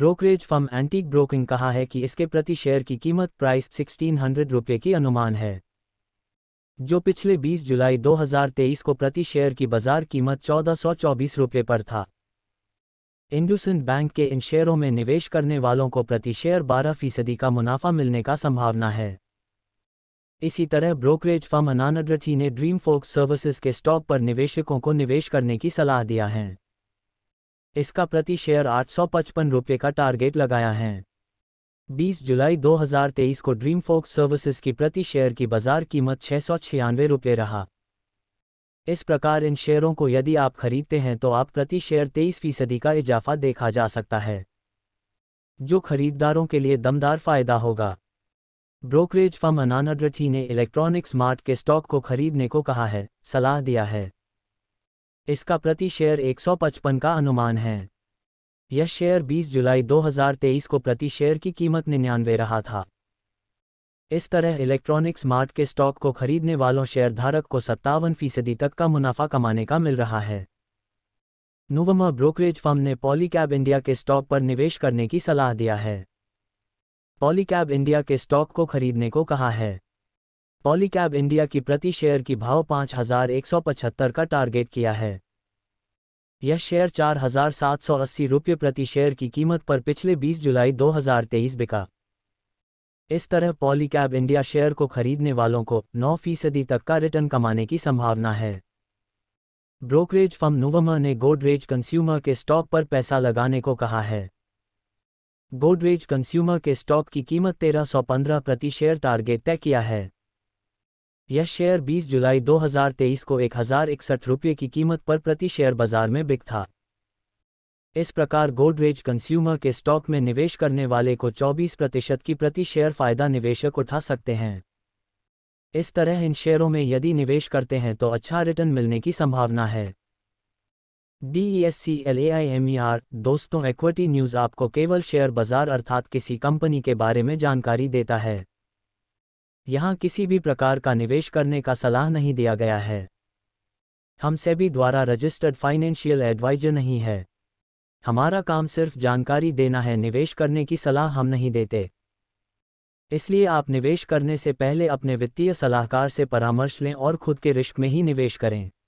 brokerage firm antique broking कहा है कि इसके प्रति शेयर की कीमत प्राइस सिक्सटीन हंड्रेड रुपये की अनुमान है जो पिछले 20 जुलाई 2023 को प्रति शेयर की बाजार कीमत चौदह सौ चौबीस रुपये पर था इंडुसन बैंक के इन शेयरों में निवेश करने वालों को प्रति शेयर बारह फीसदी का मुनाफा मिलने का संभावना है इसी तरह ब्रोकरेज फर्म अनानी ने ड्रीम फोक्स सर्विसेज के स्टॉक पर निवेशकों को निवेश करने की सलाह दिया है इसका प्रति शेयर आठ सौ पचपन रुपये का टारगेट लगाया है 20 जुलाई 2023 को ड्रीम फोक सर्विसेज की प्रति शेयर की बाजार कीमत छह सौ छियानवे रुपये रहा इस प्रकार इन शेयरों को यदि आप खरीदते हैं तो आप प्रति शेयर तेईस फीसदी का इजाफा देखा जा सकता है जो खरीदारों के लिए दमदार फायदा होगा ब्रोकरेज फर्म अनानड्रठी ने इलेक्ट्रॉनिक्स मार्ट के स्टॉक को खरीदने को कहा है सलाह दिया है इसका प्रति शेयर 155 का अनुमान है यह शेयर 20 जुलाई 2023 को प्रति शेयर की कीमत निन्यानवे रहा था इस तरह इलेक्ट्रॉनिक्स मार्ट के स्टॉक को खरीदने वालों शेयरधारक को सत्तावन फीसदी तक का मुनाफा कमाने का मिल रहा है नुवमा ब्रोकरेज फर्म ने पॉलीकैब इंडिया के स्टॉक पर निवेश करने की सलाह दिया है पॉलीकैब इंडिया के स्टॉक को खरीदने को कहा है पॉलीकैब इंडिया की प्रति शेयर की भाव 5,175 का टारगेट किया है यह शेयर 4,780 रुपये प्रति शेयर की कीमत पर पिछले 20 जुलाई 2023 बिका इस तरह पॉलीकैब इंडिया शेयर को खरीदने वालों को 9 फीसदी तक का रिटर्न कमाने की संभावना है ब्रोकरेज फर्म नुवमा ने गोडरेज कंस्यूमर के स्टॉक पर पैसा लगाने को कहा है गोडरेज कंस्यूमर के स्टॉक की कीमत 1315 प्रति शेयर टारगेट तय किया है यह शेयर 20 जुलाई 2023 को एक हजार इकसठ रुपये की कीमत पर प्रति शेयर बाजार में बिक था इस प्रकार गोडरेज कंस्यूमर के स्टॉक में निवेश करने वाले को 24 प्रतिशत की प्रति शेयर फायदा निवेशक उठा सकते हैं इस तरह इन शेयरों में यदि निवेश करते हैं तो अच्छा रिटर्न मिलने की संभावना है D S C L A I M E R दोस्तों इक्विटी न्यूज़ आपको केवल शेयर बाजार अर्थात किसी कंपनी के बारे में जानकारी देता है यहाँ किसी भी प्रकार का निवेश करने का सलाह नहीं दिया गया है हम सेबी द्वारा रजिस्टर्ड फाइनेंशियल एडवाइजर नहीं है हमारा काम सिर्फ जानकारी देना है निवेश करने की सलाह हम नहीं देते इसलिए आप निवेश करने से पहले अपने वित्तीय सलाहकार से परामर्श लें और खुद के रिश्क में ही निवेश करें